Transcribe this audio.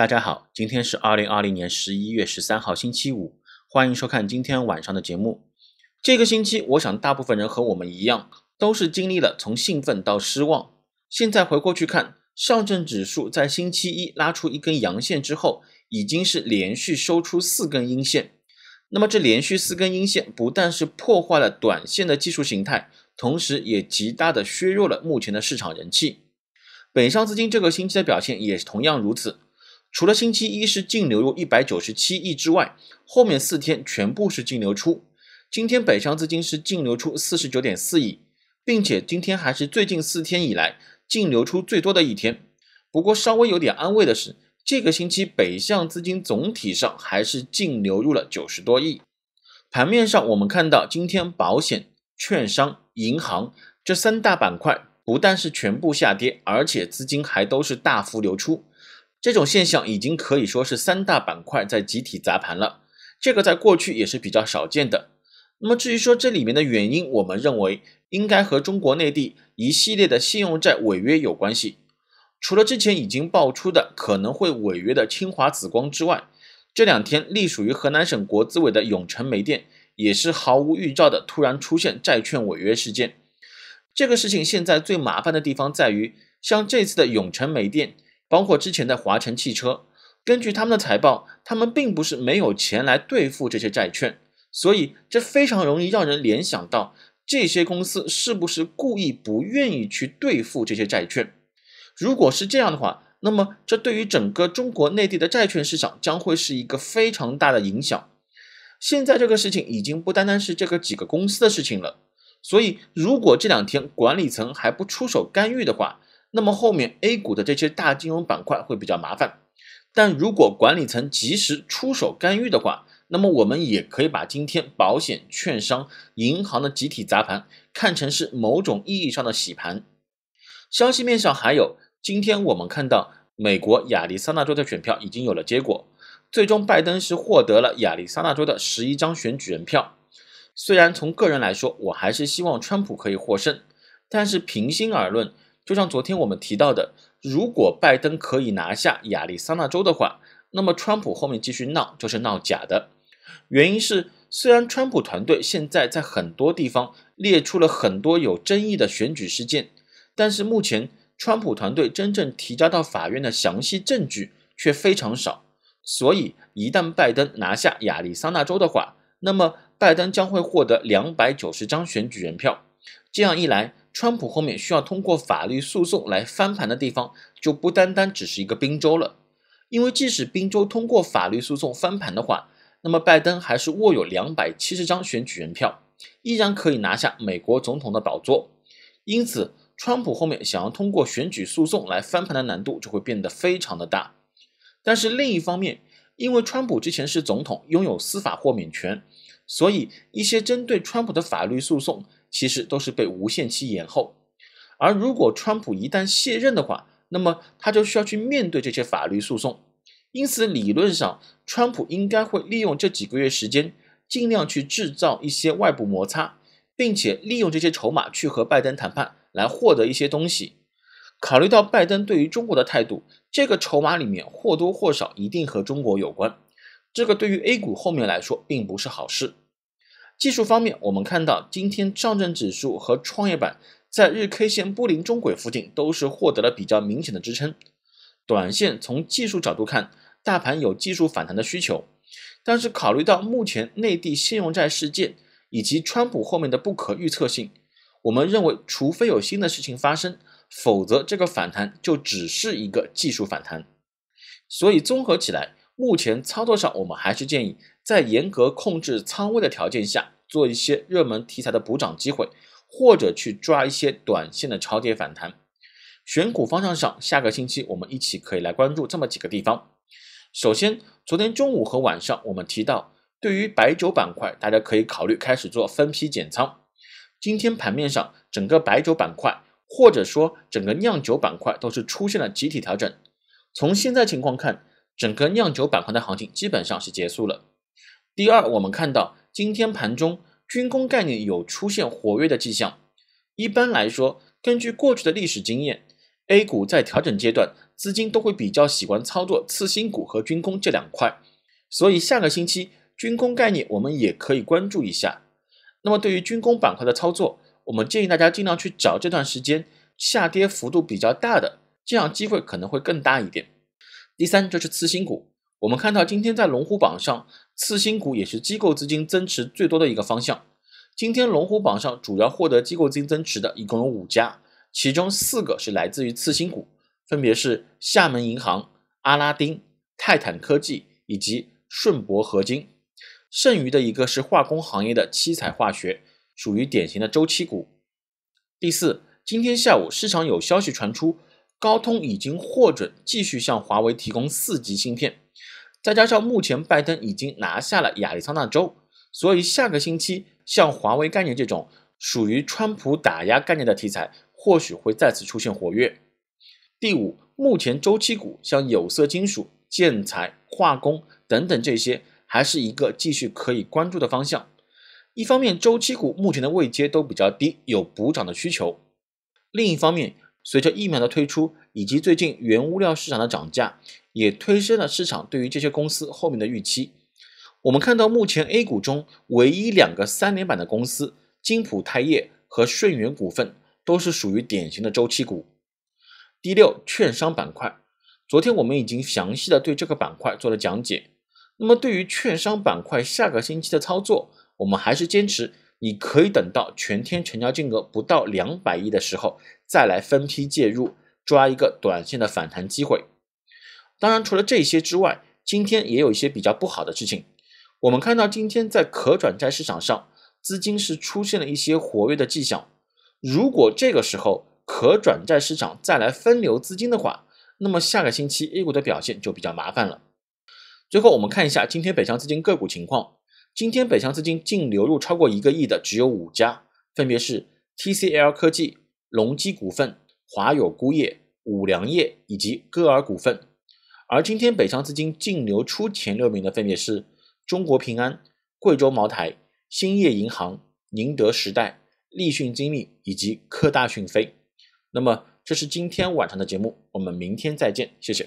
大家好，今天是二零二零年十一月十三号，星期五，欢迎收看今天晚上的节目。这个星期，我想大部分人和我们一样，都是经历了从兴奋到失望。现在回过去看，上证指数在星期一拉出一根阳线之后，已经是连续收出四根阴线。那么这连续四根阴线，不但是破坏了短线的技术形态，同时也极大的削弱了目前的市场人气。北上资金这个星期的表现也同样如此。除了星期一是净流入一百九十七亿之外，后面四天全部是净流出。今天北向资金是净流出四十九点四亿，并且今天还是最近四天以来净流出最多的一天。不过稍微有点安慰的是，这个星期北向资金总体上还是净流入了九十多亿。盘面上，我们看到今天保险、券商、银行这三大板块不但是全部下跌，而且资金还都是大幅流出。这种现象已经可以说是三大板块在集体砸盘了，这个在过去也是比较少见的。那么至于说这里面的原因，我们认为应该和中国内地一系列的信用债违约有关系。除了之前已经爆出的可能会违约的清华紫光之外，这两天隶属于河南省国资委的永城煤电也是毫无预兆的突然出现债券违约事件。这个事情现在最麻烦的地方在于，像这次的永城煤电。包括之前的华晨汽车，根据他们的财报，他们并不是没有钱来兑付这些债券，所以这非常容易让人联想到这些公司是不是故意不愿意去兑付这些债券。如果是这样的话，那么这对于整个中国内地的债券市场将会是一个非常大的影响。现在这个事情已经不单单是这个几个公司的事情了，所以如果这两天管理层还不出手干预的话，那么后面 A 股的这些大金融板块会比较麻烦，但如果管理层及时出手干预的话，那么我们也可以把今天保险、券商、银行的集体砸盘看成是某种意义上的洗盘。消息面上还有，今天我们看到美国亚利桑那州的选票已经有了结果，最终拜登是获得了亚利桑那州的十一张选举人票。虽然从个人来说，我还是希望川普可以获胜，但是平心而论。就像昨天我们提到的，如果拜登可以拿下亚利桑那州的话，那么川普后面继续闹就是闹假的。原因是，虽然川普团队现在在很多地方列出了很多有争议的选举事件，但是目前川普团队真正提交到法院的详细证据却非常少。所以，一旦拜登拿下亚利桑那州的话，那么拜登将会获得两百九十张选举人票。这样一来，川普后面需要通过法律诉讼来翻盘的地方就不单单只是一个宾州了，因为即使宾州通过法律诉讼翻盘的话，那么拜登还是握有两百七十张选举人票，依然可以拿下美国总统的宝座。因此，川普后面想要通过选举诉讼来翻盘的难度就会变得非常的大。但是另一方面，因为川普之前是总统，拥有司法豁免权。所以，一些针对川普的法律诉讼其实都是被无限期延后。而如果川普一旦卸任的话，那么他就需要去面对这些法律诉讼。因此，理论上川普应该会利用这几个月时间，尽量去制造一些外部摩擦，并且利用这些筹码去和拜登谈判，来获得一些东西。考虑到拜登对于中国的态度，这个筹码里面或多或少一定和中国有关。这个对于 A 股后面来说，并不是好事。技术方面，我们看到今天上证指数和创业板在日 K 线布林中轨附近都是获得了比较明显的支撑。短线从技术角度看，大盘有技术反弹的需求，但是考虑到目前内地信用债事件以及川普后面的不可预测性，我们认为除非有新的事情发生，否则这个反弹就只是一个技术反弹。所以综合起来，目前操作上我们还是建议在严格控制仓位的条件下。做一些热门题材的补涨机会，或者去抓一些短线的超跌反弹。选股方向上，下个星期我们一起可以来关注这么几个地方。首先，昨天中午和晚上我们提到，对于白酒板块，大家可以考虑开始做分批减仓。今天盘面上，整个白酒板块或者说整个酿酒板块都是出现了集体调整。从现在情况看，整个酿酒板块的行情基本上是结束了。第二，我们看到。今天盘中军工概念有出现活跃的迹象。一般来说，根据过去的历史经验，A 股在调整阶段，资金都会比较喜欢操作次新股和军工这两块。所以下个星期军工概念我们也可以关注一下。那么对于军工板块的操作，我们建议大家尽量去找这段时间下跌幅度比较大的，这样机会可能会更大一点。第三，就是次新股。我们看到今天在龙虎榜上。次新股也是机构资金增持最多的一个方向。今天龙虎榜上主要获得机构资金增持的一共有五家，其中四个是来自于次新股，分别是厦门银行、阿拉丁、泰坦科技以及顺博合金。剩余的一个是化工行业的七彩化学，属于典型的周期股。第四，今天下午市场有消息传出，高通已经获准继续向华为提供四级芯片。再加上目前拜登已经拿下了亚利桑那州，所以下个星期像华为概念这种属于川普打压概念的题材，或许会再次出现活跃。第五，目前周期股像有色金属、建材、化工等等这些，还是一个继续可以关注的方向。一方面，周期股目前的位阶都比较低，有补涨的需求；另一方面，随着疫苗的推出，以及最近原物料市场的涨价，也推升了市场对于这些公司后面的预期。我们看到目前 A 股中唯一两个三连板的公司金普钛业和顺源股份，都是属于典型的周期股。第六，券商板块，昨天我们已经详细的对这个板块做了讲解。那么对于券商板块下个星期的操作，我们还是坚持。你可以等到全天成交金额不到两百亿的时候再来分批介入，抓一个短线的反弹机会。当然，除了这些之外，今天也有一些比较不好的事情。我们看到今天在可转债市场上，资金是出现了一些活跃的迹象。如果这个时候可转债市场再来分流资金的话，那么下个星期 A 股的表现就比较麻烦了。最后，我们看一下今天北向资金个股情况。今天北向资金净流入超过一个亿的只有五家，分别是 TCL 科技、隆基股份、华友钴业、五粮液以及歌尔股份。而今天北向资金净流出前六名的分别是中国平安、贵州茅台、兴业银行、宁德时代、立讯精密以及科大讯飞。那么，这是今天晚上的节目，我们明天再见，谢谢。